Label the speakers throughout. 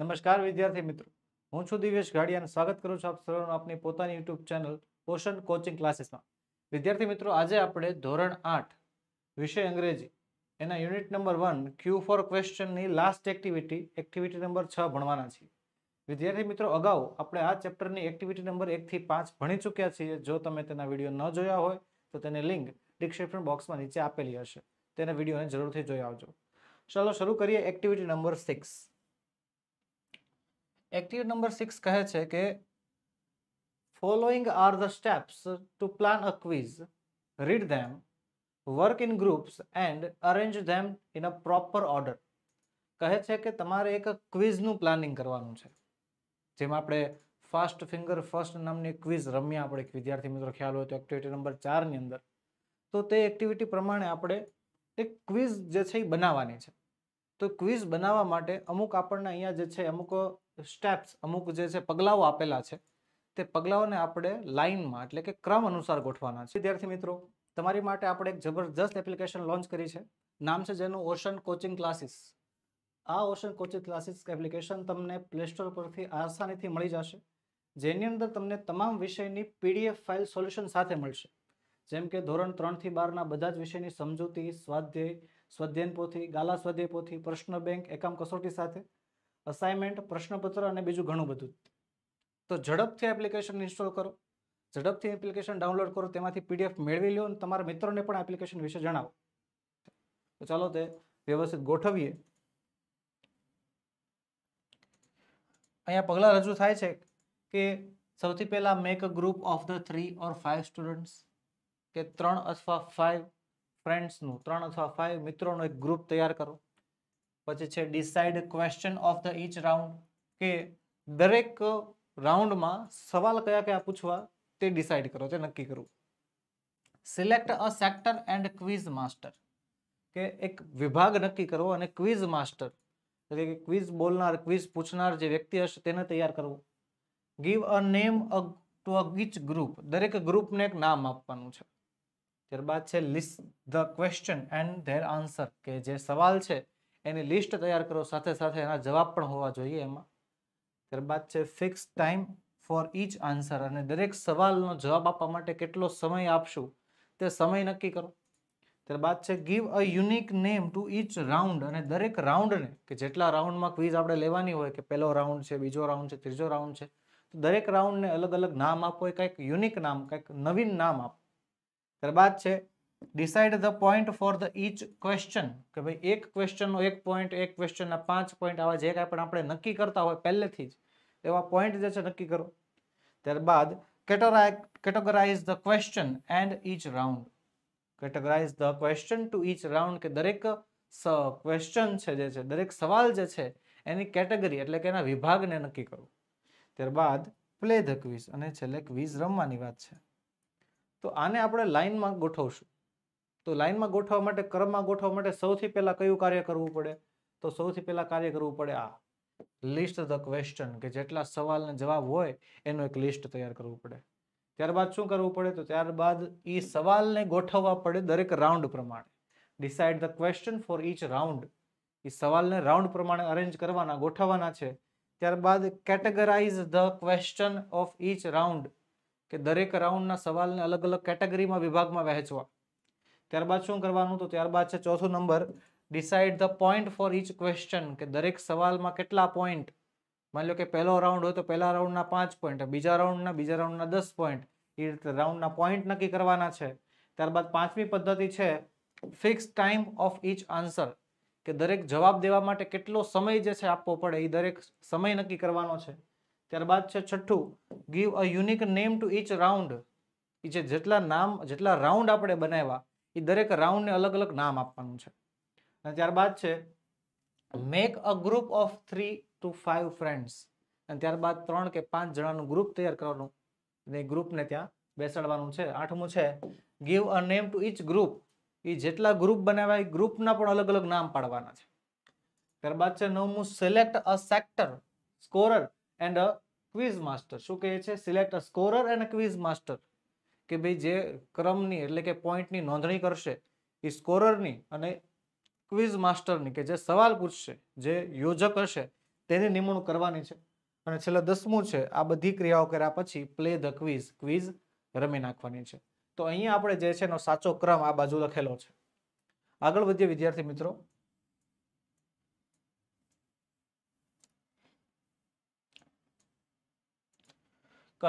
Speaker 1: નમસ્કાર વિદ્યાર્થી મિત્રો હું છું દિવેશ ઘાડિયાનું સ્વાગત કરું છું આપ સર્વનું આપની પોતાની યુટ્યુબ ચેનલ પોષણ કોચિંગ ક્લાસીસમાં વિદ્યાર્થી મિત્રો આજે આપણે ધોરણ આઠ વિષય અંગ્રેજી એના unit number one Q four ક્વેશ્ચનની લાસ્ટ એક્ટિવિટી એક્ટિવિટી નંબર છ ભણવાના છીએ વિદ્યાર્થી મિત્રો અગાઉ આપણે આ ચેપ્ટરની એક્ટિવિટી નંબર એકથી પાંચ ભણી ચૂક્યા છીએ જો તમે તેના વિડીયો ન જોયા હોય તો તેની લિંક ડિસ્ક્રિપ્શન બોક્સમાં નીચે આપેલી હશે તેના વિડીયોને જરૂરથી જોઈ આવજો ચાલો શરૂ કરીએ activity number six activity number six કહે છે કે following are the steps to plan a quiz read them work in groups and arrange them in a proper order કહે છે કે તમારે એક ક્વિઝનું પ્લાનિંગ કરવાનું છે જેમાં આપણે ફાસ્ટ ફિંગર ફર્સ્ટ નામની ક્વિઝ રમ્યા આપણે એક વિદ્યાર્થી મિત્રો ખ્યાલ હોય તો એક્ટિવિટી નંબર ચારની અંદર તો તે એક્ટિવિટી પ્રમાણે આપણે એક ક્વિઝ જે છે એ બનાવવાની છે તો ક્વિઝ બનાવવા માટે અમુક આપણને અહીંયા જે છે અમુક સ્ટેપ્સ અમુક જે છે પગલાઓ આપેલા છે તે પગલાઓને આપણે લાઇનમાં એટલે કે ક્રમ અનુસાર ગોઠવાના છે વિદ્યાર્થી મિત્રો તમારી માટે આપણે એક જબરજસ્ત એપ્લિકેશન લોન્ચ કરી છે નામ છે જેનું ઓશન કોચિંગ ક્લાસીસ આ ઓશન કોચિંગ ક્લાસીસ એપ્લિકેશન તમને પ્લે સ્ટોર પરથી આસાનીથી મળી જશે જેની અંદર તમને તમામ વિષયની પીડીએફ ફાઇલ સોલ્યુશન સાથે મળશે જેમ કે ધોરણ ત્રણથી બારના બધા જ વિષયની સમજૂતી સ્વાધ્યાય સ્વધ્યન પોથી ગાલા સ્વાધ્યાય પોથી પ્રશ્ન બેંક એકમ કસોટી સાથે અસાઇનમેન્ટ પ્રશ્નપત્ર અને બીજું ઘણું બધું તો ઝડપથી એપ્લિકેશન ઇન્સ્ટોલ કરો ઝડપથી એપ્લિકેશન ડાઉનલોડ કરો તેમાંથી પીડીએફ મેળવી લો અને તમારા મિત્રોને પણ એપ્લિકેશન વિશે જણાવો તો ચાલો તે વ્યવસ્થિત ગોઠવીએ અહીંયા પગલાં રજૂ થાય છે કે સૌથી પહેલાં make a group of the three or five students કે ત્રણ અથવા ફાઇવ ફ્રેન્ડ્સનું ત્રણ અથવા ફાઇવ મિત્રોનો એક ગ્રુપ તૈયાર કરો પછી છે decide question of the each round કે દરેક રાઉન્ડમાં સવાલ કયા કયા પૂછવા તે ડિસાઇડ કરો તે નક્કી કરવું select a sector and quiz master કે એક વિભાગ નક્કી કરવો અને ક્વિઝ માસ્ટર એટલે કે ક્વિઝ બોલનાર ક્વિઝ પૂછનાર જે વ્યક્તિ હશે તેને તૈયાર કરવું give a name a to a each group દરેક ગ્રુપને એક નામ આપવાનું છે ત્યારબાદ છે list the question and their answer કે જે સવાલ છે એની લિસ્ટ તૈયાર કરો સાથે સાથે એના જવાબ પણ હોવા જોઈએ એમાં ત્યારબાદ છે fix time for each answer અને દરેક સવાલનો જવાબ આપવા માટે કેટલો સમય આપશું તે સમય નક્કી કરો ત્યારબાદ છે give a unique name to each round અને દરેક રાઉન્ડને કે જેટલા રાઉન્ડમાં ક્વીઝ આપણે લેવાની હોય કે પહેલો રાઉન્ડ છે બીજો રાઉન્ડ છે ત્રીજો રાઉન્ડ છે તો દરેક રાઉન્ડને અલગ અલગ નામ આપો એ કંઈક યુનિક નામ કંઈક નવીન નામ આપો ત્યારબાદ છે decide the point for the each question કે ભાઈ એક ક્વેશ્ચનનો એક પોઈન્ટ એક ક્વેશ્ચનના પાંચ પોઈન્ટ આવા જે કાંઈ પણ આપણે નક્કી કરતા હોય પહેલેથી જ એવા પોઈન્ટ જે છે નક્કી કરો ત્યારબાદ categorize the question and each round categorize the question to each round કે દરેક ક્વેશ્ચન છે જે છે દરેક સવાલ જે છે એની કેટેગરી એટલે કે એના વિભાગને નક્કી કરો ત્યારબાદ પ્લે ધ ક્વિઝ અને છેલ્લે ક્વિઝ રમવાની વાત છે તો આને આપણે લાઇનમાં ગોઠવશું તો લાઇનમાં ગોઠવવા માટે ક્રમમાં ગોઠવવા માટે સૌથી પહેલાં કયું કાર્ય કરવું પડે તો સૌથી પહેલાં કાર્ય કરવું પડે આ લિસ્ટ ધ ક્વેશ્ચન કે જેટલા સવાલને જવાબ હોય એનું એક લિસ્ટ તૈયાર કરવું પડે ત્યારબાદ શું કરવું પડે તો ત્યારબાદ એ સવાલને ગોઠવવા પડે દરેક રાઉન્ડ પ્રમાણે decide the question for each round એ સવાલને રાઉન્ડ પ્રમાણે અરેન્જ કરવાના ગોઠવવાના છે ત્યારબાદ categorize the question of each round કે દરેક રાઉન્ડના સવાલને અલગ અલગ કેટેગરીમાં વિભાગમાં વહેંચવા ત્યારબાદ શું કરવાનું તો ત્યારબાદ છે ચોથો number decide the point for each question કે દરેક સવાલમાં કેટલા પોઈન્ટ માની લો કે પહેલો રાઉન્ડ હોય તો પહેલા રાઉન્ડના પાંચ પોઈન્ટ બીજા રાઉન્ડના બીજા રાઉન્ડના દસ પોઈન્ટ એ રીતે રાઉન્ડના પોઈન્ટ નક્કી કરવાના છે ત્યારબાદ પાંચમી પદ્ધતિ છે fix time of each answer કે દરેક જવાબ દેવા માટે કેટલો સમય જે છે આપવો પડે એ દરેક સમય નક્કી કરવાનો છે ત્યારબાદ છે છઠ્ઠું give a unique name to each round એ જે જેટલા નામ જેટલા રાઉન્ડ આપણે બનાવ્યા એ દરેક રાઉન્ડને અલગ અલગ નામ આપવાનું છે અને ત્યારબાદ છે make a group of three to five friends અને ત્યારબાદ ત્રણ કે પાંચ જણાનું ગ્રુપ તૈયાર કરવાનું અને એ ગ્રુપને ત્યાં બેસાડવાનું છે આઠમું છે give a name to each group એ જેટલા ગ્રુપ બનાવ્યા એ ગ્રુપના પણ અલગ અલગ નામ પાડવાના છે ત્યારબાદ છે નવમું select a sector scorer and a quiz master શું કહે છે select a scorer and a quiz master કે ભાઈ જે ક્રમની એટલે કે પોઈન્ટની નોંધણી કરશે એ સ્કોરરની અને ક્વિઝ માસ્ટરની કે જે સવાલ પૂછશે જે યોજક હશે તેની નિમણૂક કરવાની છે અને છેલ્લા દસમું છે આ બધી ક્રિયાઓ કર્યા પછી પ્લે ધ ક્વિઝ ક્વિઝ રમી નાખવાની છે તો અહીંયા આપણે જે છે એનો સાચો ક્રમ આ બાજુ લખેલો છે આગળ વધીએ વિદ્યાર્થી મિત્રો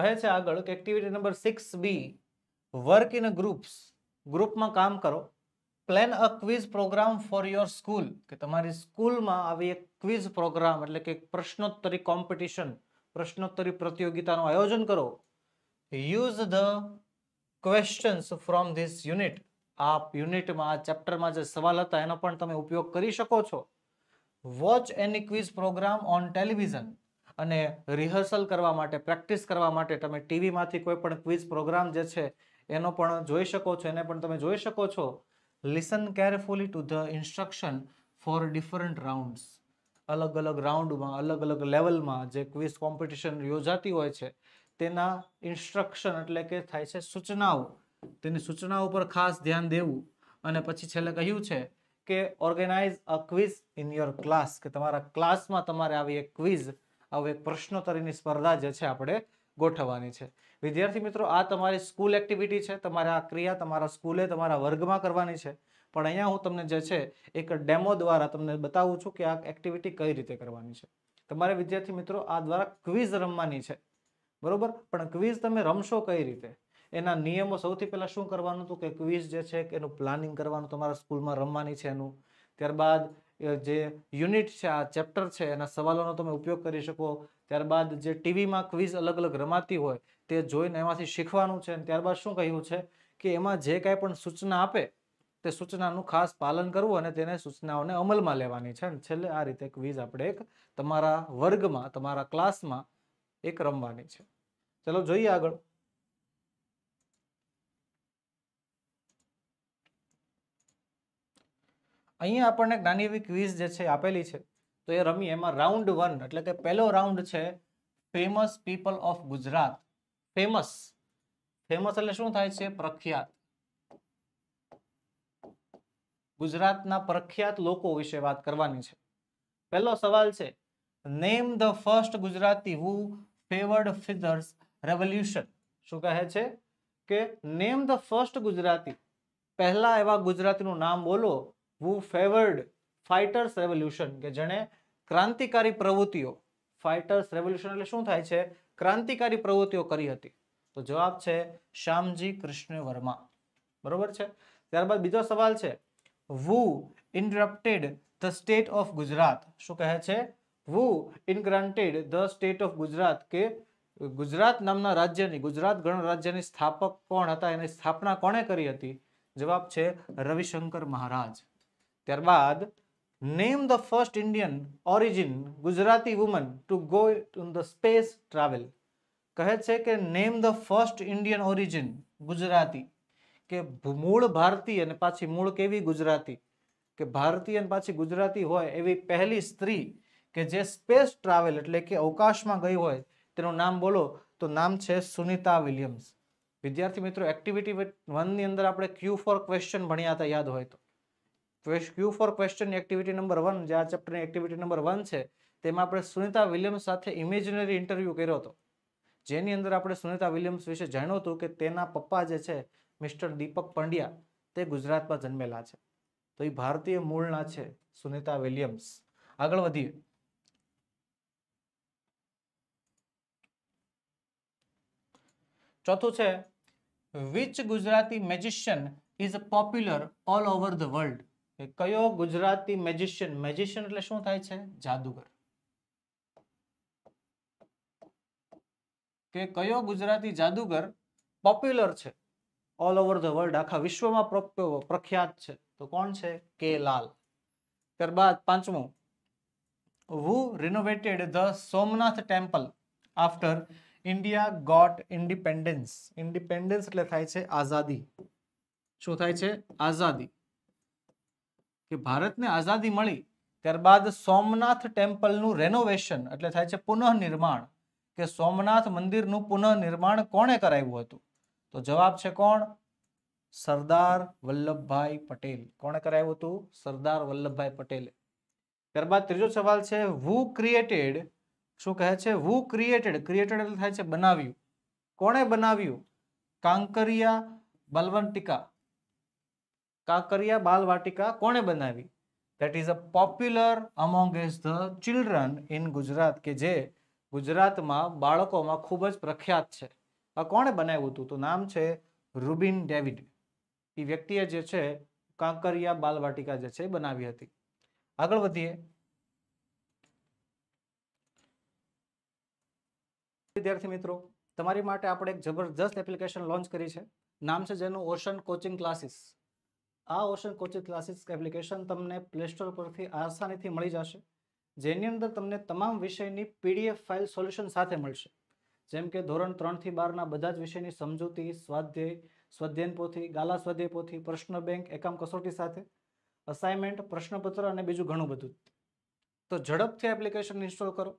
Speaker 1: કહે છે આગળ કે activity number six B work in a groups ગ્રુપમાં કામ કરો plan a quiz program for your school કે તમારી સ્કૂલમાં આવી એક ક્વિઝ પ્રોગ્રામ એટલે કે પ્રશ્નોત્તરી કોમ્પિટિશન પ્રશ્નોત્તરી પ્રતિયોગિતાનું આયોજન કરો use the questions from this unit આ યુનિટમાં આ ચેપ્ટરમાં જે સવાલ હતા એનો પણ તમે ઉપયોગ કરી શકો છો watch any quiz programme on television અને રિહર્સલ કરવા માટે પ્રેક્ટિસ કરવા માટે તમે ટીવીમાંથી કોઈ પણ ક્વિઝ પ્રોગ્રામ જે છે એનો પણ જોઈ શકો છો એને પણ તમે જોઈ શકો છો listen carefully to the instruction for different rounds અલગ અલગ રાઉન્ડમાં અલગ અલગ લેવલમાં જે ક્વિઝ કોમ્પિટિશન યોજાતી હોય છે તેના ઇન્સ્ટ્રક્શન એટલે કે થાય છે સૂચનાઓ તેની સૂચનાઓ પર ખાસ ધ્યાન દેવું અને પછી છેલ્લે કહ્યું છે કે organise a quiz in your class કે તમારા ક્લાસમાં તમારે આવી એક ક્વિઝ હવે પ્રશ્નોત્તરીની સ્પર્ધા જે છે આપણે ગોઠવવાની છે વિદ્યાર્થી મિત્રો આ તમારી સ્કૂલ એક્ટિવિટી છે તમારે આ ક્રિયા તમારા સ્કૂલે તમારા વર્ગમાં કરવાની છે પણ અહીંયા હું તમને જે છે એક ડેમો દ્વારા તમને બતાવું છું કે આ એક્ટિવિટી કઈ રીતે કરવાની છે તમારે વિદ્યાર્થી મિત્રો આ દ્વારા ક્વિઝ રમવાની છે બરોબર પણ ક્વિઝ તમે રમશો કઈ રીતે એના નિયમો સૌથી પહેલાં શું કરવાનું હતું કે ક્વિઝ જે છે એનું પ્લાનિંગ કરવાનું તમારા સ્કૂલમાં રમવાની છે એનું ત્યારબાદ જે યુનિટ છે આ ચેપ્ટર છે એના સવાલોનો તમે ઉપયોગ કરી શકો ત્યારબાદ જે ટીવીમાં ક્વિઝ અલગ અલગ રમાતી હોય તે જોઈને એમાંથી શીખવાનું છે અને ત્યારબાદ શું કહ્યું છે કે એમાં જે કાંઈ પણ સૂચના આપે તે સૂચનાનું ખાસ પાલન કરવું અને તેને સૂચનાઓને અમલમાં લેવાની છે અને છેલ્લે આ રીતે ક્વિઝ આપણે એક તમારા વર્ગમાં તમારા ક્લાસમાં એક રમવાની છે ચલો જોઈએ આગળ અહીંયા આપણને નાની એવી ક્વિઝ જે છે આપેલી છે તો એ રમી એમાં રાઉન્ડ વન એટલે કે પહેલો રાઉન્ડ છે famous people of Gujarat famous famous એટલે શું થાય છે પ્રખ્યાત ગુજરાતના પ્રખ્યાત લોકો વિશે વાત કરવાની છે પહેલો સવાલ છે name the first Gujarati who favoured further revolution શું કહે છે કે નેમ ધ ફર્સ્ટ ગુજરાતી પહેલા એવા ગુજરાતીનું નામ બોલો હુ ફેવર્ડ ફાઇટર્સ રેવોલ્યુશન કે જેણે ક્રાંતિકારી પ્રવૃત્તિઓ ફાઇટર્સ રેવોલ્યુશન એટલે શું થાય છે ક્રાંતિકારી પ્રવૃત્તિઓ કરી હતી તો જવાબ છે શ્યામજી કૃષ્ણ વર્મા બરોબર છે ત્યારબાદ બીજો સવાલ છે who interrupted the state of Gujarat શું કહે છે who inaugurated the state of Gujarat કે ગુજરાત નામના રાજ્યની ગુજરાત ગણરાજ્યની સ્થાપક કોણ હતા એની સ્થાપના કોણે કરી હતી જવાબ છે રવિશંકર મહારાજ ત્યારબાદ name the first Indian origin Gujarati woman to go in the space travel કહે છે કે name the first Indian origin Gujarati કે મૂળ ભારતીય અને પાછી મૂળ કેવી ગુજરાતી કે ભારતીય અને પાછી ગુજરાતી હોય એવી પહેલી સ્ત્રી કે જે સ્પેસ ટ્રાવેલ એટલે કે અવકાશમાં ગઈ હોય તેનું નામ બોલો તો નામ છે સુનિતા વિલિયમ્સ વિદ્યાર્થી મિત્રો એક્ટિવિટી વનની અંદર આપણે ક્યુ ફોર ક્વેશ્ચન ભણ્યા હતા યાદ હોય તો Q for question activity number one જે આ ચેપ્ટરની એક્ટિવિટી નંબર વન છે તેમાં આપણે સુનિતા વિલિયમ્સ સાથે ઇમેજનરી ઇન્ટરવ્યૂ કર્યો હતો જેની અંદર આપણે સુનિતા વિલિયમ્સ વિશે જાણ્યું હતું કે તેના પપ્પા જે છે મિસ્ટર દીપક પંડ્યા તે ગુજરાતમાં જન્મેલા છે તો એ ભારતીય મૂળના છે સુનિતા વિલિયમ્સ આગળ વધીએ ચોથું છે which Gujarati magician is popular all over the world કે કયો ગુજરાતી મેજિશિયન મેજિશિયન એટલે શું થાય છે જાદુગર કે કયો ગુજરાતી જાદુગર પોપ્યુલર છે ઓલ ઓવર ધ વર્લ્ડ આખા વિશ્વમાં પ્રખ્યાત છે તો કોણ છે કે લાલ ત્યારબાદ પાંચમું who renovated the Somnath temple after India got independence independence એટલે થાય છે આઝાદી શું થાય છે આઝાદી કે ભારતને આઝાદી મળી ત્યારબાદ સોમનાથ ટેમ્પલનું રેનોવેશન એટલે થાય છે પુનઃનિર્માણ કે સોમનાથ મંદિરનું પુનઃનિર્માણ કોણે કરાવ્યું હતું તો જવાબ છે કોણ સરદાર વલ્લભભાઈ પટેલ કોણે કરાવ્યું હતું સરદાર વલ્લભભાઈ પટેલે ત્યારબાદ ત્રીજો સવાલ છે વુ ક્રિએટેડ શું કહે છે હુ ક્રિએટેડ ક્રિએટેડ એટલે થાય છે બનાવ્યું કોણે બનાવ્યું કાંકરિયા બલવંતિકા કાંકરિયા બાલ વાટિકા કોણે બનાવી that is a popular among as the children in Gujarat કે જે ગુજરાતમાં બાળકોમાં ખૂબ જ પ્રખ્યાત છે આ કોણે બનાવ્યું હતું તો નામ છે રૂબિન ડેવિડ એ વ્યક્તિએ જે છે કાંકરિયા બાલ વાટિકા જે છે બનાવી હતી આગળ વધીએ વિદ્યાર્થી મિત્રો તમારી માટે આપણે એક જબરજસ્ત એપ્લિકેશન લોન્ચ કરી છે નામ છે જેનું ઓશન કોચિંગ ક્લાસીસ આ ઓશન કોચિંગ ક્લાસીસ એપ્લિકેશન તમને પ્લે સ્ટોર પરથી આસાનીથી મળી જશે જેની અંદર તમને તમામ વિષયની પીડીએફ ફાઇલ સોલ્યુશન સાથે મળશે જેમ કે ધોરણ ત્રણથી બારના બધા જ વિષયની સમજૂતી સ્વાધ્યાય સ્વાધ્યાયન પોથી ગાલા સ્વાધ્યાય પોથી પ્રશ્ન બેંક એકમ કસોટી સાથે અસાઇનમેન્ટ પ્રશ્નપત્ર અને બીજું ઘણું બધું તો ઝડપથી એપ્લિકેશન ઇન્સ્ટોલ કરો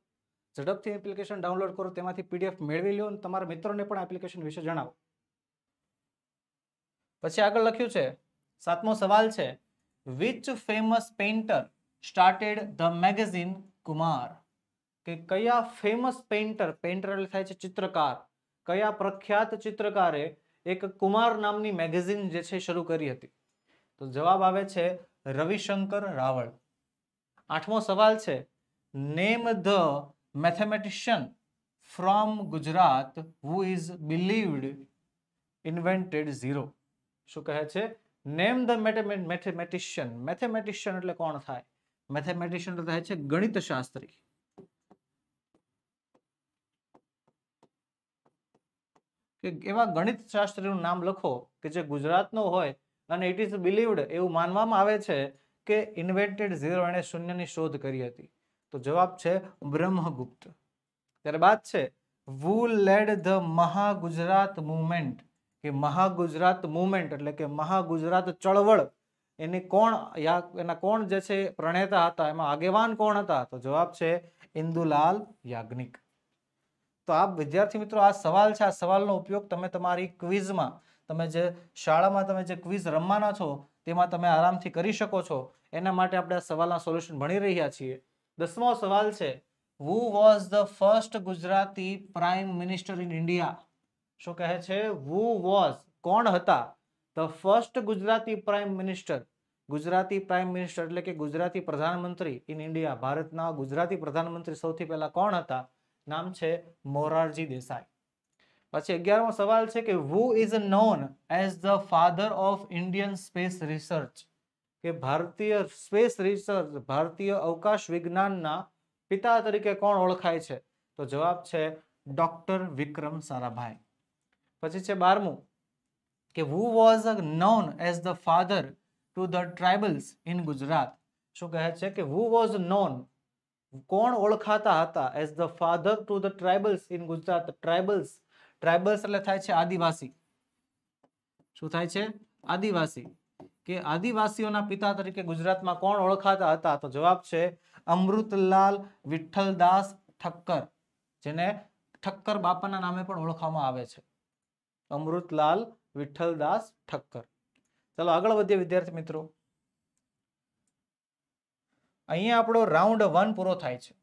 Speaker 1: ઝડપથી એપ્લિકેશન ડાઉનલોડ કરો તેમાંથી પીડીએફ મેળવી લો અને તમારા મિત્રોને પણ એપ્લિકેશન વિશે જણાવો પછી આગળ લખ્યું છે સાતમો સવાલ છે which famous painter started the magazine Kumar કે કયા ફેમસ પેન્ટર પેઇન્ટર એટલે થાય છે ચિત્રકાર કયા પ્રખ્યાત ચિત્રકારે એક કુમાર નામની મેગેઝિન જે છે શરૂ કરી હતી તો જવાબ આવે છે રવિશંકર રાવળ આઠમો સવાલ છે name the mathematician from Gujarat who is believed invented zero શું કહે છે નેમ ધ મેથેમેટિશિયન મેથેમેટિશિયન એટલે કોણ થાય મેથેમેટિશિયન થાય છે ગણિત શાસ્ત્રી કે એવા ગણિત શાસ્ત્રીનું નામ લખો કે જે ગુજરાતનો હોય અને ઇટ ઇઝ બિલીવડ એવું માનવામાં આવે છે કે ઇન્વેન્ટેડ ઝીરો એને શૂન્યની શોધ કરી હતી તો જવાબ છે બ્રહ્મગુપ્ત ત્યારબાદ છે વુ લેડ ધ મહા ગુજરાત મુવમેન્ટ કે મહાગુજરાત મુમેન્ટ એટલે કે મહાગુજરાત ચળવળ એની કોણ યા એના કોણ જે છે પ્રણેતા હતા એમાં આગેવાન કોણ હતા તો જવાબ છે ઇન્દુલાલ યાજ્ઞિક તો આ વિદ્યાર્થી મિત્રો આ સવાલ છે આ સવાલનો ઉપયોગ તમે તમારી ક્વિઝમાં તમે જે શાળામાં તમે જે ક્વિઝ રમવાના છો તેમાં તમે આરામથી કરી શકો છો એના માટે આપણે આ સવાલના સોલ્યુશન ભણી રહ્યા છીએ દસમો સવાલ છે who was the first Gujarati prime minister in India શું કહે છે વુ વોઝ કોણ હતા the first Gujarati prime minister Gujarati prime minister એટલે કે ગુજરાતી પ્રધાનમંત્રી ઇન ઇન્ડિયા ભારતના ગુજરાતી પ્રધાનમંત્રી સૌથી પહેલા કોણ હતા નામ છે મોરારજી દેસાઈ પછી અગિયારમો સવાલ છે કે who is known as the father of Indian space research કે ભારતીય સ્પેસ રિસર્ચ ભારતીય અવકાશ વિજ્ઞાનના પિતા તરીકે કોણ ઓળખાય છે તો જવાબ છે ડોક્ટર વિક્રમ સારાભાઈ પછી છે બારમું કે who was known as the father to the tribals in Gujarat શું કહે છે કે હુ વોઝ નોન કોણ ઓળખાતા હતા as the father to the tribals in Gujarat tribals tribals એટલે થાય છે આદિવાસી શું થાય છે આદિવાસી કે આદિવાસીઓના પિતા તરીકે ગુજરાતમાં કોણ ઓળખાતા હતા તો જવાબ છે અમૃતલાલ વિઠ્ઠલદાસ ઠક્કર જેને ઠક્કર બાપાના નામે પણ ઓળખવામાં આવે છે અમૃતલાલ વિઠ્ઠલદાસ ઠક્કર ચાલો આગળ વધીએ વિદ્યાર્થી મિત્રો અહીંયા આપણો રાઉન્ડ વન પૂરો થાય છે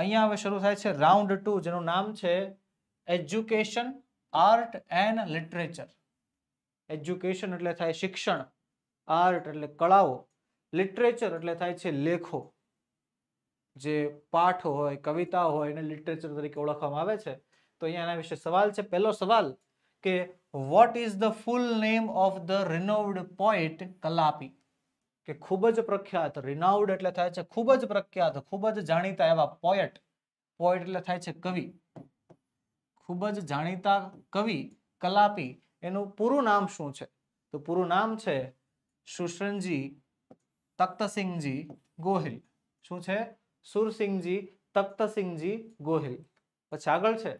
Speaker 1: અહીંયા હવે શરૂ થાય છે રાઉન્ડ ટુ જેનું નામ છે education art and literature education એટલે થાય શિક્ષણ આર્ટ એટલે કળાઓ લિટરેચર એટલે થાય છે લેખો જે પાઠ હોય કવિતા હોય એને લિટરેચર તરીકે ઓળખવામાં આવે છે તો અહીંયા એના વિશે સવાલ છે પહેલો સવાલ કે what is the full name of the renowned poet Kalapi કે ખૂબ જ પ્રખ્યાત રિનાઉડ એટલે થાય છે ખૂબ જ પ્રખ્યાત ખૂબ જ જાણીતા એવા પોએટ પોએટ એટલે થાય છે કવિ ખૂબ જ જાણીતા કવિ કલાપી એનું પૂરું નામ શું છે તો પૂરું નામ છે સુશનજી તખ્તસિંહજી ગોહિલ શું છે સુરસિંહજી તખ્તસિંહજી ગોહિલ પછી આગળ છે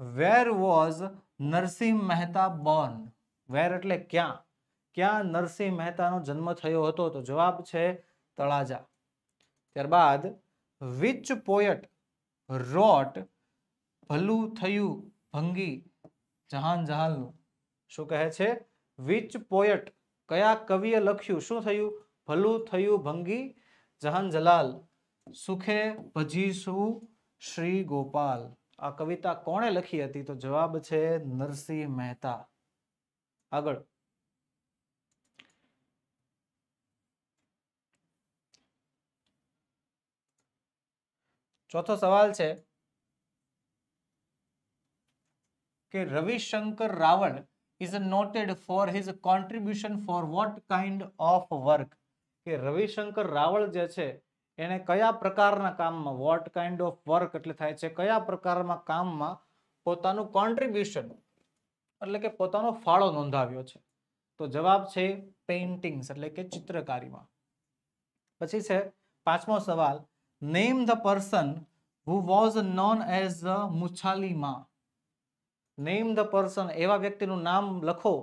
Speaker 1: where was Narsinh Mehta born where એટલે ક્યાં ક્યાં નરસિંહ મહેતાનો જન્મ થયો હતો તો જવાબ છે તળાજા ત્યારબાદ વિચ પોયટ રોટ ભલું થયું ભંગી જહાન જહાલનું શું કહે છે વિચ પોયટ કયા કવિએ લખ્યું શું થયું ભલું થયું ભંગી જહાન જલાલ સુખે ભજીસુ શ્રી ગોપાલ આ કવિતા કોણે લખી હતી તો જવાબ છે નરસિંહ મહેતા આગળ ચોથો સવાલ છે કે Ravishankar Ravan is noted for his contribution for what kind of work કે રવિશંકર રાવળ જે છે એને કયા પ્રકારના કામમાં વોટ કાઇન્ડ ઓફ વર્ક એટલે થાય છે કયા પ્રકારમાં કામમાં પોતાનું કોન્ટ્રીબ્યુશન એટલે કે પોતાનો ફાળો નોંધાવ્યો છે તો જવાબ છે પેઇન્ટિંગ્સ એટલે કે ચિત્રકારીમાં પછી છે પાંચમો સવાલ name the person who was known as the મુછાલીમાં નેમ ધ પર્સન એવા વ્યક્તિનું નામ લખો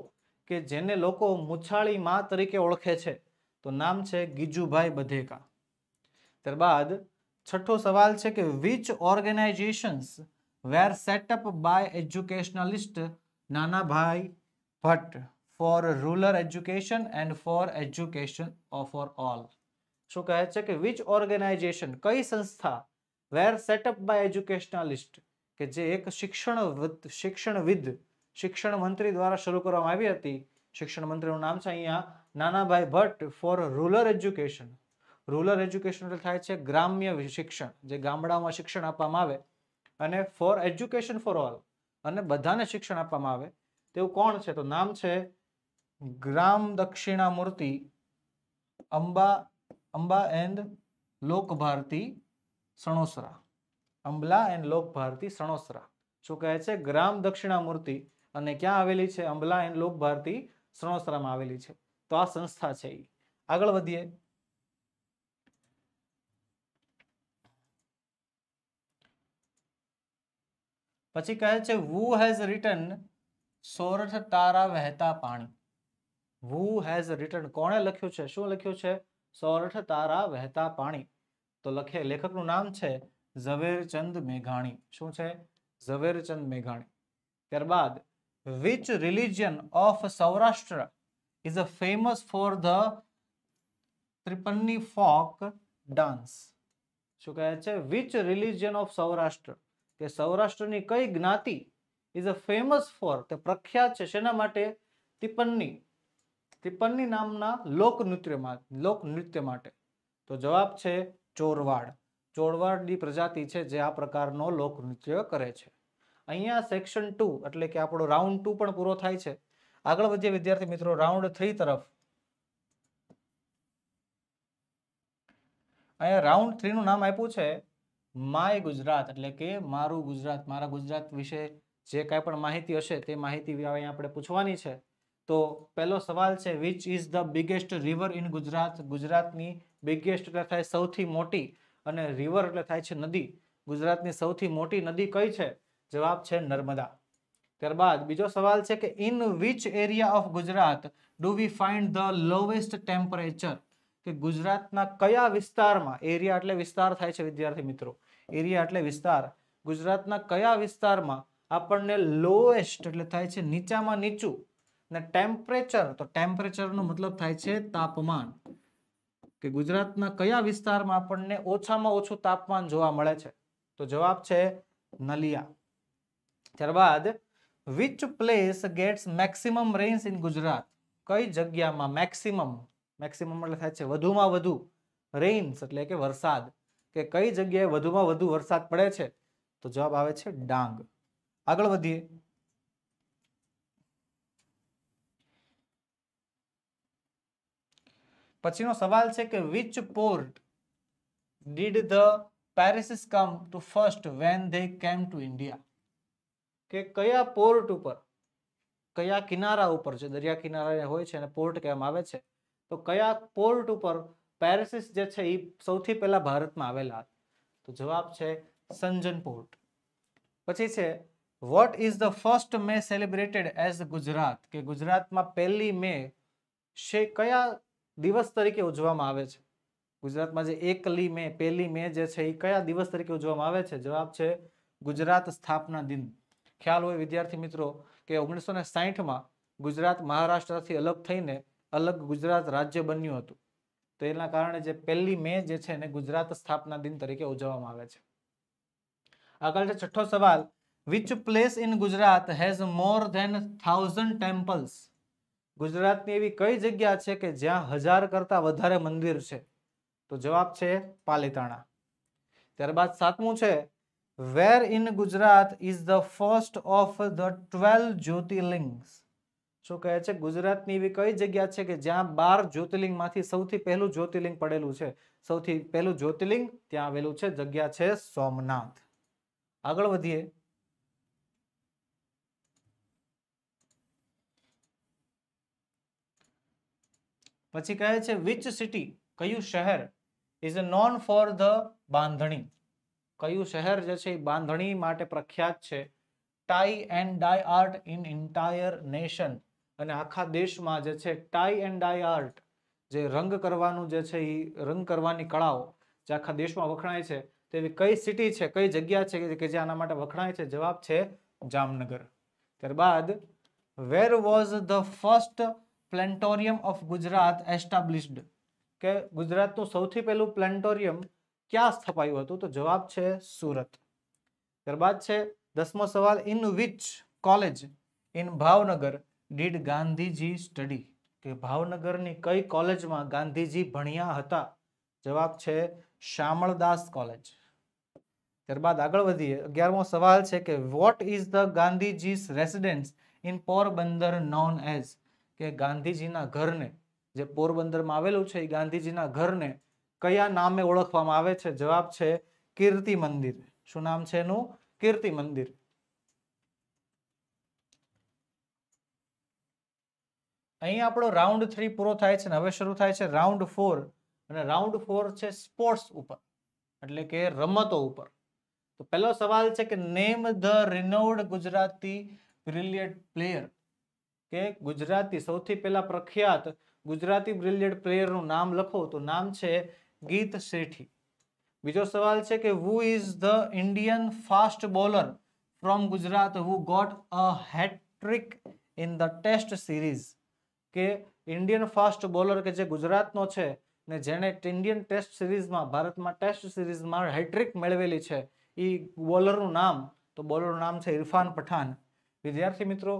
Speaker 1: કે જેને લોકો મુછાળીમાં તરીકે ઓળખે છે તો નામ છે ગીજુભાઈ બધેકા ત્યારબાદ છઠ્ઠો સવાલ છે કે which ゼ organisations were set up by educationalist Nanabhai Bhatt for rural education and for education of all સુ કહે છે કે વિચ ઓર્ગેનાઇ ゼ શન કઈ સંસ્થા were set up by educationalist કે જે એક શિક્ષણ વિદ શિક્ષણ વિદ શિક્ષણ મંત્રી દ્વારા શરૂ કરવામાં આવી હતી શિક્ષણ મંત્રી નું નામ છે અહીંયા Nanabhai Bhatt for rural education rural education થાય છે ગ્રામ્ય શિક્ષણ જે ગામડાઓમાં શિક્ષણ આપવામાં આવે અને ફોર એજ્યુકેશન ફોર ઓલ અને બધાને શિક્ષણ આપવામાં આવે તેવું કોણ છે તો નામ છે ગ્રામ દક્ષિણા મૂર્તિ અંબા અંબા એન્ડ લોક ભારતી સણોસરા અંબલા એન્ડ લોક ભારતી સણોસરા શું કહે છે ગ્રામ દક્ષિણા મૂર્તિ અને ક્યાં આવેલી છે અંબલા એન્ડ લોક ભારતી સણોસરામાં આવેલી છે તો આ સંસ્થા છે એ આગળ વધીએ પછી કહે છે વુ હેઝ રિટન સોરઠ તારા વહેતા પાણી વુ હેઝ રિટન કોણે લખ્યું છે શું લખ્યું છે સોરઠ તારા વહેતા પાણી તો લખે લેખકનું નામ છે ઝવેરચંદ મેઘાણી શું છે ઝવેરચંદ મેઘાણી ત્યારબાદ which religion of Saurashtra is a famous for the Tripanni folk dance શું કહે છે વિચ રિલિજિયન ઓફ સૌરાષ્ટ્ર કે સૌરાષ્ટ્રની કઈ જ્ઞાતિ ઇઝ અ ફેમસ ફોર તે પ્રખ્યાત છે શેના માટે તિપન્ની તિપન્ની નામના લોકનૃત્યમાં લોકનૃત્ય માટે તો જવાબ છે ચોરવાડ ચોરવાડની પ્રજાતિ છે જે આ પ્રકારનો લોકનૃત્ય કરે છે અહીંયા સેક્શન ટુ એટલે કે આપણો રાઉન્ડ ટુ પણ પૂરો થાય છે આગળ વધીએ વિદ્યાર્થી મિત્રો રાઉન્ડ થ્રી તરફ અહીંયા રાઉન્ડ થ્રીનું નામ આપ્યું છે માય ગુજરાત એટલે કે મારું ગુજરાત મારા ગુજરાત વિશે જે કાંઈ પણ માહિતી હશે તે માહિતી અહીંયા આપણે પૂછવાની છે તો પહેલો સવાલ છે which is the biggest river in Gujarat ગુજરાતની બિગેસ્ટ એટલે થાય સૌથી મોટી અને રિવર એટલે થાય છે નદી ગુજરાતની સૌથી મોટી નદી કઈ છે જવાબ છે નર્મદા ત્યારબાદ બીજો સવાલ છે કે in which area of Gujarat do we find the lowest temperature કે ગુજરાતના કયા વિસ્તારમાં એરિયા એટલે વિસ્તાર થાય છે વિદ્યાર્થી મિત્રો એરિયા એટલે વિસ્તાર ગુજરાતના કયા વિસ્તારમાં આપણને લોએસ્ટ એટલે થાય છે નીચામાં નીચું ને ટેમ્પરેચર તો ટેમ્પરેચરનો મતલબ થાય છે તાપમાન કે ગુજરાતના કયા વિસ્તારમાં આપણને ઓછામાં ઓછું તાપમાન જોવા મળે છે તો જવાબ છે નલિયા ત્યારબાદ which place gets maximum rains in Gujarat કઈ જગ્યામાં મેક્સિમમ મેક્સિમમ એટલે થાય છે વધુમાં વધુ રેન્સ એટલે કે વરસાદ કે કઈ જગ્યાએ વધુમાં વધુ વરસાદ પડે છે તો જવાબ આવે છે ડાંગ આગળ વધીએ પછીનો સવાલ છે કે which port did the Parsis come to first when they came to India કે કયા પોર્ટ ઉપર કયા કિનારા ઉપર જે દરિયા કિનારા હોય છે અને પોર્ટ કહેવામાં આવે છે તો કયા પોર્ટ ઉપર પેરિસિસ જે છે એ સૌથી પહેલા ભારતમાં આવેલા તો જવાબ છે સંજન પોર્ટ પછી છે what is the first May celebrated as Gujarat કે ગુજરાતમાં પહેલી મે શે કયા દિવસ તરીકે ઉજવવામાં આવે છે ગુજરાતમાં જે એકલી મે પહેલી મે જે છે એ કયા દિવસ તરીકે ઉજવવામાં આવે છે જવાબ છે ગુજરાત સ્થાપના દિન ખ્યાલ હોય વિદ્યાર્થી મિત્રો કે ઓગણીસો ને સાહીઠમાં ગુજરાત મહારાષ્ટ્રથી અલગ થઈને અલગ ગુજરાત રાજ્ય બન્યું હતું તો એના કારણે જે પહેલી મે જે છે એને ગુજરાત સ્થાપના દિન તરીકે ઉજવવામાં આવે છે આગળ છે છઠ્ઠો સવાલ which place in Gujarat has more than thousand temples ગુજરાતની એવી કઈ જગ્યા છે કે જ્યાં હજાર કરતાં વધારે મંદિર છે તો જવાબ છે પાલીતાણા ત્યારબાદ સાતમું છે where in Gujarat is the first of the twelve jyotirlingas શું કહે છે ગુજરાતની એવી કઈ જગ્યા છે કે જ્યાં બાર જ્યોતિર્લિંગમાંથી સૌથી પહેલું જ્યોતિર્લિંગ પડેલું છે સૌથી પહેલું જ્યોતિર્લિંગ ત્યાં આવેલું છે જગ્યા છે સોમનાથ આગળ વધીએ પછી કહે છે વિચ સિટી કયું શહેર is a known for the bandhani કયું શહેર જે છે એ બાંધણી માટે પ્રખ્યાત છે tie and dye art in entire nation અને આખા દેશમાં જે છે ટાઈ એન્ડ ડાય આર્ટ જે રંગ કરવાનું જે છે એ રંગ કરવાની કળાઓ જે આખા દેશમાં વખણાય છે તેવી કઈ સિટી છે કઈ જગ્યા છે કે જે આના માટે વખણાય છે જવાબ છે જામનગર ત્યારબાદ where was the first planetarium of Gujarat established કે ગુજરાતનું સૌથી પહેલું પ્લેન્ટોરિયમ ક્યાં સ્થપાયું હતું તો જવાબ છે સુરત ત્યારબાદ છે દસમો સવાલ in which college in Bhavnagar did Gandhiji study કે ભાવનગરની કઈ કોલેજમાં ગાંધીજી ભણ્યા હતા જવાબ છે શામળદાસ કોલેજ ત્યારબાદ આગળ વધીએ અગિયારમો સવાલ છે કે what is the Gandhiji's residence in Porbandar known as કે ગાંધીજીના ઘરને જે પોરબંદરમાં આવેલું છે એ ગાંધીજીના ઘરને કયા નામે ઓળખવામાં આવે છે જવાબ છે કીર્તિ મંદિર શું નામ છે એનું કીર્તિ મંદિર અહીં આપણો રાઉન્ડ થ્રી પૂરો થાય છે અને હવે શરૂ થાય છે રાઉન્ડ ફોર અને રાઉન્ડ ફોર છે સ્પોર્ટ્સ ઉપર એટલે કે રમતો ઉપર તો પહેલો સવાલ છે કે name the renowned Gujarati brilliant player કે ગુજરાતી સૌથી પહેલા પ્રખ્યાત ગુજરાતી બ્રિલિયન્ટ પ્લેયરનું નામ લખો તો નામ છે ગીત શેઠી બીજો સવાલ છે કે who is the Indian fast bowler from Gujarat who got a hattrick in the test series કે ઇન્ડિયન ફાસ્ટ બોલર કે જે ગુજરાતનો છે ને જેણે ઇન્ડિયન ટેસ્ટ સિરીઝમાં ભારતમાં ટેસ્ટ સિરીઝમાં હેટ્રિક મેળવેલી છે એ બોલરનું નામ તો બોલરનું નામ છે ઇરફાન પઠાન વિદ્યાર્થી મિત્રો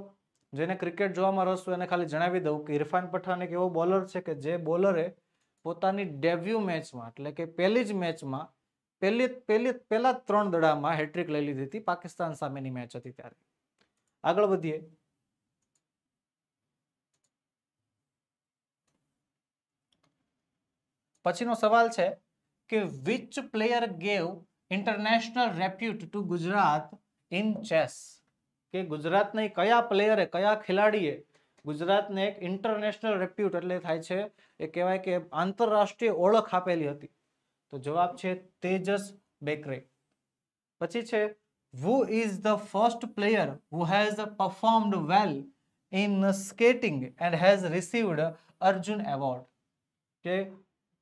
Speaker 1: જેને ક્રિકેટ જોવામાં રસ હોય એને ખાલી જણાવી દઉં કે ઇરફાન પઠાન એક એવો બોલર છે કે જે બોલરે પોતાની ડેબ્યુ મેચમાં એટલે કે પહેલી જ મેચમાં પહેલી પહેલી પહેલા ત્રણ દડામાં હેટ્રિક લઈ લીધી હતી પાકિસ્તાન સામેની મેચ હતી ત્યારે આગળ વધીએ પછીનો સવાલ છે કે which player gave international repute to Gujarat in chess કે ગુજરાતને કયા પ્લેયરે કયા ખેલાડીએ ગુજરાતને એક ઇન્ટરનેશનલ રેપ્યુટ એટલે થાય છે એ કહેવાય કે આંતરરાષ્ટ્રીય ઓળખ આપેલી હતી તો જવાબ છે તેજસ બેકરે પછી છે who is the first player who has performed well in skating and has received Arjun award કે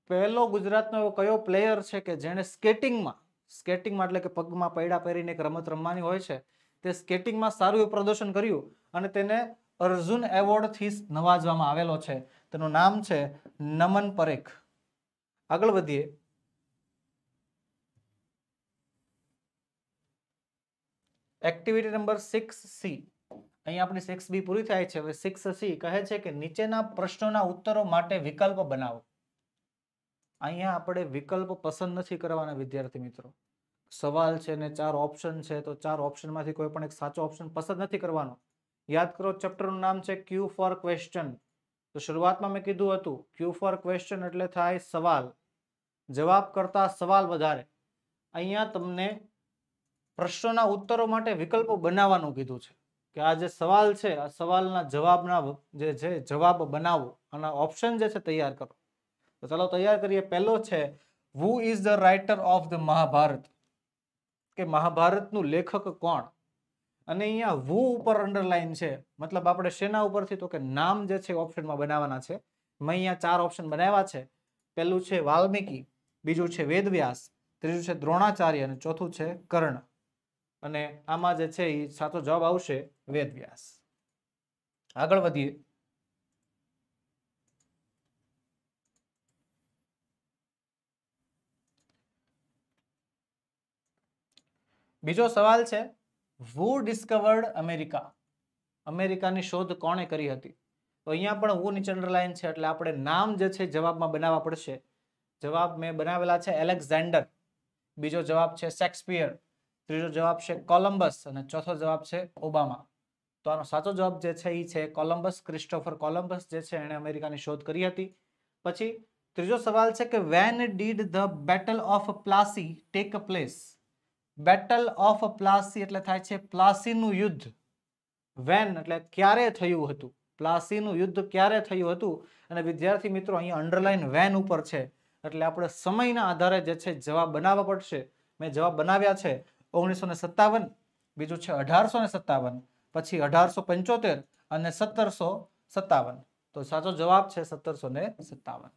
Speaker 1: પહેલો ગુજરાતનો એવો કયો પ્લેયર છે કે જેણે સ્કેટિંગમાં સ્કેટિંગમાં એટલે કે પગમાં પૈડા પહેરીને એક રમત રમવાની હોય છે તે સ્કેટિંગમાં સારું એવું પ્રદર્શન કર્યું અને તેને અર્જુન એવોર્ડથી નવાજવામાં આવેલો છે તેનું નામ છે નમન પરેખ આગળ વધીએ એક્ટિવિટી નંબર સિક્સ સી અહીં આપણી સિક્સ બી પૂરી થાય છે હવે સિક્સ સી કહે છે કે નીચેના પ્રશ્નોના ઉત્તરો માટે વિકલ્પ બનાવો અહીંયા આપણે વિકલ્પ પસંદ નથી કરવાના વિદ્યાર્થી મિત્રો સવાલ છે ને ચાર ઓપ્શન છે તો ચાર ઓપ્શનમાંથી કોઈ પણ એક સાચો ઓપ્શન પસંદ નથી કરવાનો યાદ કરો ચેપ્ટરનું નામ છે ક્યુ ફોર ક્વેશ્ચન તો શરૂઆતમાં મેં કીધું હતું ક્યુ ફોર ક્વેશ્ચન એટલે થાય સવાલ જવાબ કરતા સવાલ વધારે અહીંયા તમને પ્રશ્નોના ઉત્તરો માટે વિકલ્પો બનાવવાનું કીધું છે કે આ જે સવાલ છે આ સવાલના જવાબના જે જવાબ બનાવો અને ઓપ્શન જે છે તૈયાર કરો તો ચાલો તૈયાર કરીએ પહેલો છે who is the writer of the Mahabharat કે મહાભારતનું લેખક કોણ અને અહીંયા વુ ઉપર અંડરલાઇન છે મતલબ આપણે શેના ઉપરથી તો કે નામ જે છે ઓપ્શનમાં બનાવવાના છે મેં અહીંયા ચાર ઓપ્શન બનાવ્યા છે પહેલું છે વાલ્મીકી બીજું છે વેદવ્યાસ ત્રીજું છે દ્રોણાચાર્ય અને ચોથું છે કર્ણ અને આમાં જે છે એ સાચો જવાબ આવશે વેદવ્યાસ આગળ વધીએ બીજો સવાલ છે વુ ડિસ્કવર્ડ અમેરિકા અમેરિકાની શોધ કોણે કરી હતી તો અહીંયા પણ વુ નીચે અંડરલાઇન છે એટલે આપણે નામ જે છે જવાબમાં બનાવવા પડશે જવાબ મેં બનાવેલા છે એલેક્ઝાન્ડર બીજો જવાબ છે શેક્સપિયર ત્રીજો જવાબ છે કોલમ્બસ અને ચોથો જવાબ છે ઓબામા તો આનો સાચો જવાબ જે છે એ છે કોલમ્બસ ક્રિસ્ટોફર કોલમ્બસ જે છે એણે અમેરિકાની શોધ કરી હતી પછી ત્રીજો સવાલ છે કે when did the battle of Plassey take place battle of Plassey એટલે થાય છે પ્લાસીનું યુદ્ધ વેન એટલે ક્યારે થયું હતું પ્લાસીનું યુદ્ધ ક્યારે થયું હતું અને વિદ્યાર્થી મિત્રો અહીંયા અંડરલાઇન વેન ઉપર છે એટલે આપણે સમયના આધારે જે છે જવાબ બનાવવા પડશે મેં જવાબ બનાવ્યા છે ઓગણીસો સત્તાવન બીજું છે અઢારસો સત્તાવન પછી અઢારસો પંચોતેર અને સત્તરસો સત્તાવન તો સાચો જવાબ છે સત્તરસો સત્તાવન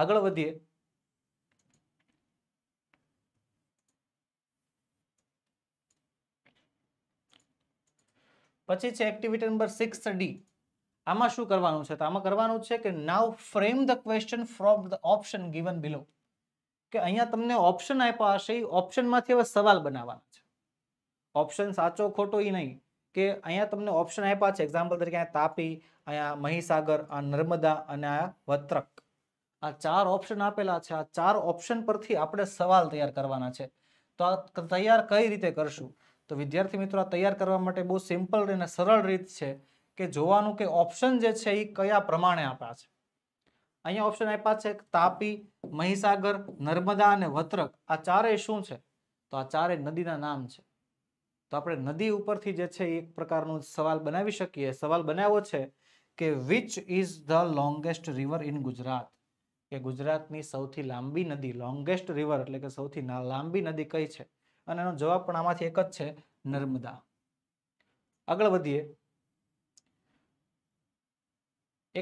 Speaker 1: આગળ વધીએ પછી છે એક્ટિવિટી નંબર સિક્સ ડી આમાં શું કરવાનું છે તો આમાં કરવાનું છે કે now frame the question from the option given below કે અહીંયા તમને ઓપ્શન આપ્યા હશે એ ઓપ્શનમાંથી હવે સવાલ બનાવવાના છે ઓપ્શન સાચો ખોટો એ નહીં કે અહીંયા તમને ઓપ્શન આપ્યા છે એક્ઝામ્પલ તરીકે અહીંયા તાપી અહીંયા મહીસાગર આ નર્મદા અને આ વત્રક આ ચાર ઓપ્શન આપેલા છે આ ચાર ઓપ્શન પરથી આપણે સવાલ તૈયાર કરવાના છે તો આ તૈયાર કઈ રીતે કરશું તો વિદ્યાર્થી મિત્રો આ તૈયાર કરવા માટે બહુ સિમ્પલ અને સરળ રીત છે કે જોવાનું કે ઓપ્શન જે છે એ કયા પ્રમાણે આપ્યા છે અહીંયા ઓપ્શન આપ્યા છે તાપી મહીસાગર નર્મદા અને વત્રક આ ચારેય શું છે તો આ ચારે નદીના નામ છે તો આપણે નદી ઉપરથી જે છે એક પ્રકારનો સવાલ બનાવી શકીએ સવાલ બનાવ્યો છે કે which is the longest river in Gujarat કે ગુજરાતની સૌથી લાંબી નદી લોંગેસ્ટ રિવર એટલે કે સૌથી લાંબી નદી કઈ છે અને એનો જવાબ પણ આમાંથી એક જ છે નર્મદા આગળ વધીએ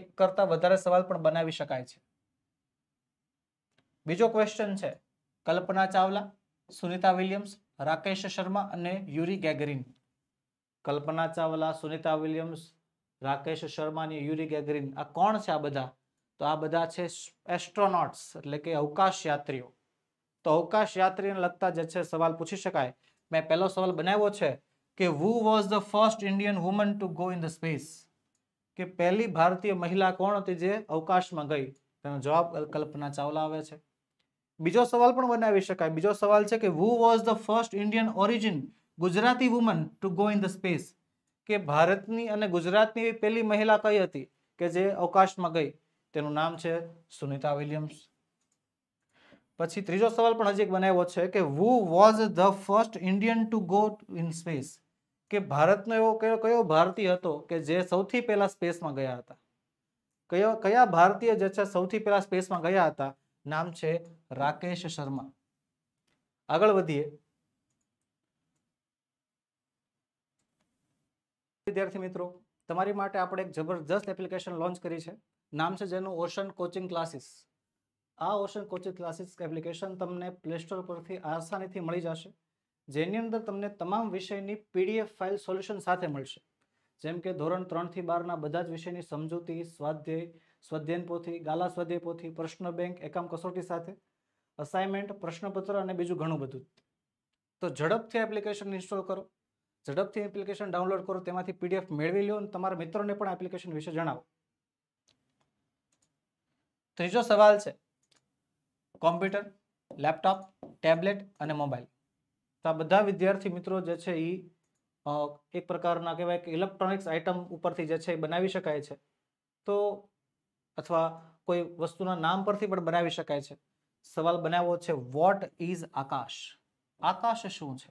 Speaker 1: એક કરતા વધારે સવાલ પણ બનાવી શકાય છે બીજો ક્વેશ્ચન છે કલ્પના ચાવલા સુનિતા વિલિયમ્સ રાકેશ શર્મા અને Yuri Gagarin Kalpana Chawla Sunita Williams Rakesh Sharma અને યુરી ગેગરીન આ કોણ છે આ બધા તો આ બધા છે એસ્ટ્રોનોટ્સ એટલે કે અવકાશ યાત્રીઓ તો અવકાશ યાત્રીને લગતા જે છે સવાલ પૂછી શકાય મેં પહેલો સવાલ બનાવ્યો છે કે who was the first Indian woman to go in the space કે પહેલી ભારતીય મહિલા કોણ હતી જે અવકાશમાં ગઈ તેનો જવાબ કલ્પના ચાવલા આવે છે બીજો સવાલ પણ બનાવી શકાય બીજો સવાલ છે કે who was the first Indian origin Gujarati woman to go in the space કે ભારતની અને ગુજરાતની પહેલી મહિલા કઈ હતી કે જે અવકાશમાં ગઈ તેનું નામ છે સુનિતા વિલિયમ્સ પછી ત્રીજો સવાલ પણ હજી એક બનાવ્યો છે કે who was the first Indian to go in space કે ભારતનો એવો કયો કયો ભારતીય હતો કે જે સૌથી પહેલાં સ્પેસમાં ગયા હતા કયો કયા ભારતીય જે છે સૌથી પહેલા સ્પેસમાં ગયા હતા નામ છે રાકેશ શર્મા આગળ વધીએ વિદ્યાર્થી મિત્રો તમારી માટે આપણે એક જબરજસ્ત એપ્લિકેશન લોન્ચ કરી છે નામ છે જેનું ઓશન કોચિંગ ક્લાસીસ આ ઓશન કોચિંગ ક્લાસીસ એપ્લિકેશન તમને પ્લે સ્ટોર પરથી આસાનીથી મળી જશે જેની અંદર તમને તમામ વિષયની પીડીએફ ફાઇલ સોલ્યુશન સાથે મળશે જેમ કે ધોરણ ત્રણથી બારના બધા જ વિષયની સમજૂતી સ્વાધ્યાય સ્વાધ્યાયન પોથી ગાલા સ્વાધ્યાય પોથી પ્રશ્ન બેંક એકમ કસોટી સાથે અસાઇનમેન્ટ પ્રશ્નપત્ર અને બીજું ઘણું બધું તો ઝડપથી એપ્લિકેશન ઇન્સ્ટોલ કરો ઝડપથી એપ્લિકેશન ડાઉનલોડ કરો તેમાંથી પીડીએફ મેળવી લો અને તમારા મિત્રોને પણ એપ્લિકેશન વિશે જણાવો ત્રીજો સવાલ છે કોમ્પ્યુટર લેપટોપ ટેબ્લેટ અને મોબાઈલ તો આ બધા વિદ્યાર્થી મિત્રો જે છે એ એક પ્રકારના કહેવાય કે ઇલેક્ટ્રોનિક્સ આઇટમ ઉપરથી જે છે એ બનાવી શકાય છે તો અથવા કોઈ વસ્તુના નામ પરથી પણ બનાવી શકાય છે સવાલ બનાવ્યો છે વોટ ઇઝ આકાશ આકાશ શું છે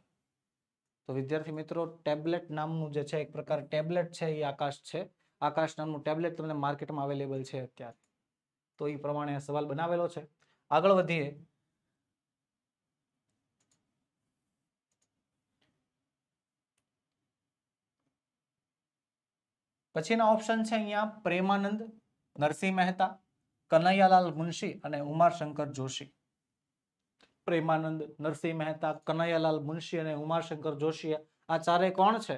Speaker 1: તો વિદ્યાર્થી મિત્રો ટેબ્લેટ નામનું જે છે એક પ્રકાર ટેબ્લેટ છે એ આકાશ છે આકાશ નામનું ટેબ્લેટ તમને માર્કેટમાં અવેલેબલ છે અત્યારે તો એ પ્રમાણે સવાલ બનાવેલો છે આગળ વધીએ પછીના ઓપ્શન છે અહીંયા પ્રેમાનંદ નરસિંહ મહેતા કનૈયાલાલ મુનશી અને ઉમાશંકર જોશી પ્રેમાનંદ નરસિંહ મહેતા કનૈયાલાલ મુનશી અને ઉમાશંકર જોશી આ ચારે કોણ છે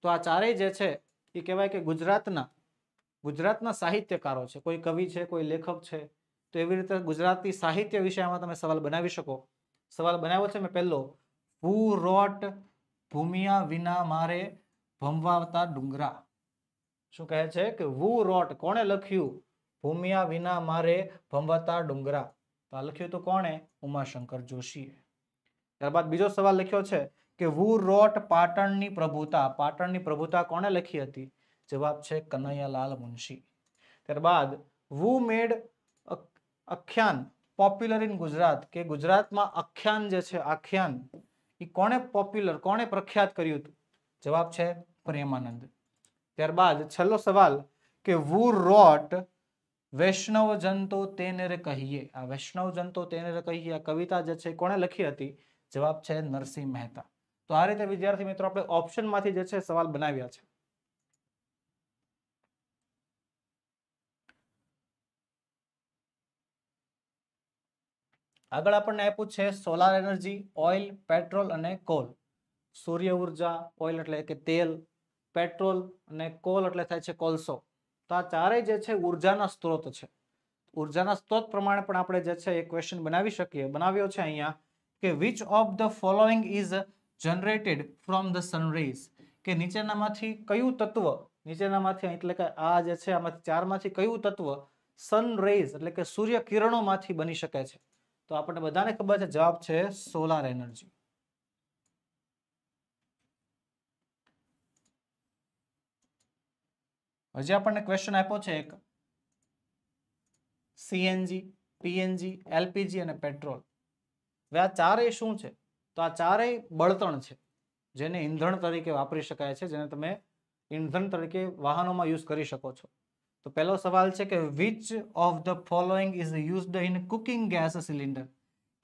Speaker 1: તો આ ચારેય જે છે એ કહેવાય કે ગુજરાતના ગુજરાતના સાહિત્યકારો છે કોઈ કવિ છે કોઈ લેખક છે તો એવી રીતે ગુજરાતી સાહિત્ય વિષયમાં તમે સવાલ બનાવી શકો સવાલ બનાવ્યો છે મેં પહેલો ભૂરોટ ભૂમિયા વિના મારે ભમવાવતા ડુંગરા શું કહે છે કે વુ રોટ કોણે લખ્યું ભૂમિયા વિના મારે ભમવાતા ડુંગરા તો આ લખ્યું તો કોણે ઉમાશંકર જોશીએ ત્યારબાદ બીજો સવાલ લખ્યો છે કે વુ રોટ પાટણની પ્રભુતા પાટણની પ્રભુતા કોણે લખી હતી જવાબ છે કનૈયાલાલ મુનશી ત્યારબાદ who made akhyan popular in Gujarat કે ગુજરાતમાં આખ્યાન જે છે આખ્યાન એ કોણે પોપ્યુલર કોણે પ્રખ્યાત કર્યું હતું જવાબ છે પ્રેમાનંદ ત્યારબાદ છેલ્લો સવાલ કે વુ રોટ વૈષ્ણવ જનતો તેને રે કહીએ આ વૈષ્ણવ જનતો તેને રે કહીએ આ કવિતા જે છે કોણે લખી હતી જવાબ છે નરસિંહ મહેતા તો આ રીતે વિદ્યાર્થી મિત્રો આપણે ઓપ્શનમાંથી જે છે સવાલ બનાવ્યા છે આગળ આપણને આપ્યું છે સોલાર એનર્જી ઓઇલ પેટ્રોલ અને કોલ સૂર્ય ઉર્જા ઓઇલ એટલે કે તેલ પેટ્રોલ અને કોલ એટલે થાય છે કોલસો તો આ ચારેય જે છે ઉર્જાના સ્ત્રોત છે ઉર્જાના સ્ત્રોત પ્રમાણે પણ આપણે જે છે એ ક્વેશ્ચન બનાવી શકીએ બનાવ્યો છે અહીંયા કે which of the following is generated from the sun rays કે નીચેનામાંથી કયું તત્વ નીચેનામાંથી એટલે કે આ જે છે આમાંથી ચારમાંથી કયું તત્વ સનરેઝ એટલે કે સૂર્ય કિરણોમાંથી બની શકે છે તો આપણને બધાને ખબર છે જવાબ છે સોલાર એનર્જી હજી આપણને ક્વેશ્ચન આપ્યો છે એક સીએનજી પીએનજી એલપીજી અને પેટ્રોલ હવે આ ચારેય શું છે તો આ ચારેય બળતણ છે જેને ઈંધણ તરીકે વાપરી શકાય છે જેને તમે ઈંધણ તરીકે વાહનોમાં યુઝ કરી શકો છો તો પહેલો સવાલ છે કે which of the following is used in cooking gas cylinder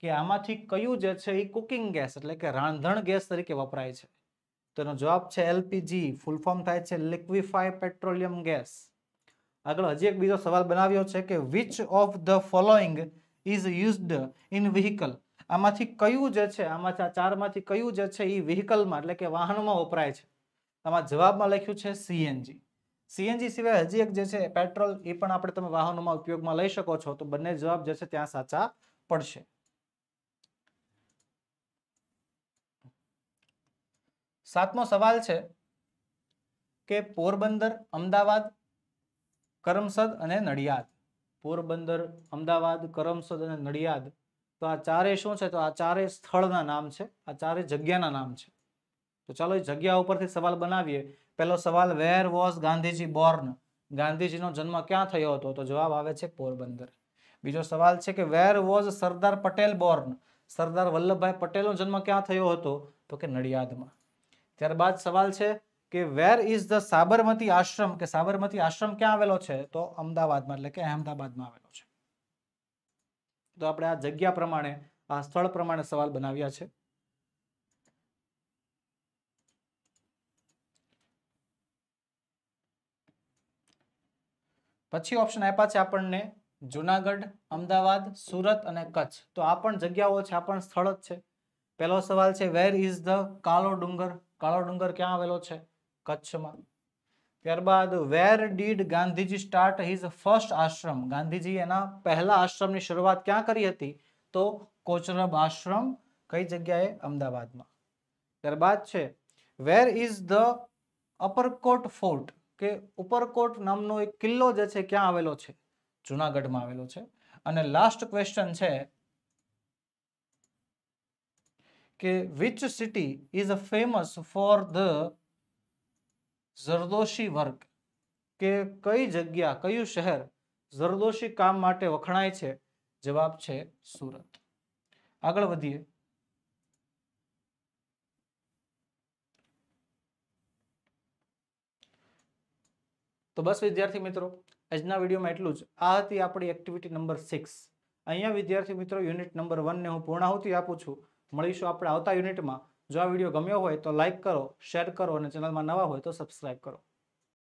Speaker 1: કે આમાંથી કયું જે છે એ કુકિંગ ગેસ એટલે કે રાંધણ ગેસ તરીકે વપરાય છે તેનો જવાબ છે એલપીજી ફૂલ ફોર્મ થાય છે લિક્વિફાય પેટ્રોલિયમ ગેસ આગળ હજી એક બીજો સવાલ બનાવ્યો છે કે which of the following is used in vehicle આમાંથી કયું જે છે આમાંથી આ ચારમાંથી કયું જે છે એ વ્હીકલમાં એટલે કે વાહનમાં વપરાય છે આમાં જવાબમાં લખ્યું છે સીએનજી સીએનજી સિવાય હજી એક જે છે પેટ્રોલ એ પણ આપણે તમે વાહનોમાં ઉપયોગમાં લઈ શકો છો તો બંને જવાબ જે છે ત્યાં સાચા પડશે સાતમો સવાલ છે કે પોરબંદર અમદાવાદ કરમસદ અને નડિયાદ પોરબંદર અમદાવાદ કરમસદ અને નડિયાદ તો આ ચારે શું છે તો આ ચારે સ્થળના નામ છે આ ચારે જગ્યાના નામ છે તો ચાલો એ જગ્યા ઉપરથી સવાલ બનાવીએ પહેલો સવાલ વેર વોઝ ગાંધીજી બોર્ન ગાંધીજીનો જન્મ ક્યાં થયો હતો તો જવાબ આવે છે પોરબંદર બીજો સવાલ છે કે where was Sardar Patel born Sardar Vallabhbhai પટેલનો જન્મ ક્યાં થયો હતો તો કે નડિયાદમાં ત્યારબાદ સવાલ છે કે where is the Sabarmati Ashram કે સાબરમતી આશ્રમ ક્યાં આવેલો છે તો અમદાવાદમાં એટલે કે અહેમદાબાદમાં આવેલો છે તો આપણે આ જગ્યા પ્રમાણે આ સ્થળ પ્રમાણે સવાલ બનાવ્યા છે પછી ઓપ્શન આપ્યા છે આપણને જુનાગઢ અમદાવાદ સુરત અને કચ્છ તો આ પણ જગ્યાઓ છે આ પણ સ્થળ જ છે પહેલો સવાલ છે વેર ઇઝ ધ કાળો ડુંગર કાળો ડુંગર ક્યાં આવેલો છે કચ્છમાં ત્યારબાદ where did Gandhiji start his first ashram Gandhiji એના પહેલા આશ્રમની શરૂઆત ક્યાં કરી હતી તો કોચરબ આશ્રમ કઈ જગ્યાએ અમદાવાદમાં ત્યારબાદ છે where is the Uparkot fort કે ઉપરકોટ નામનો એક કિલ્લો જે છે ક્યાં આવેલો છે જુનાગઢમાં આવેલો છે અને લાસ્ટ ક્વેશ્ચન છે કે which city is famous for the zardozi work કે કઈ જગ્યા કયું શહેર ઝરદોશી કામ માટે વખણાય છે જવાબ છે સુરત આગળ વધીએ તો બસ વિદ્યાર્થી મિત્રો આજના વિડીયોમાં એટલું જ આ હતી આપણી એક્ટિવિટી નંબર સિક્સ અહીંયા વિદ્યાર્થી મિત્રો યુનિટ નંબર વનને હું પૂર્ણાહુતિ આપું છું મળીશું આપણે આવતા યુનિટમાં જો આ વિડીયો ગમ્યો હોય તો લાઇક કરો શેર કરો અને ચેનલમાં નવા હોય તો સબસ્ક્રાઈબ કરો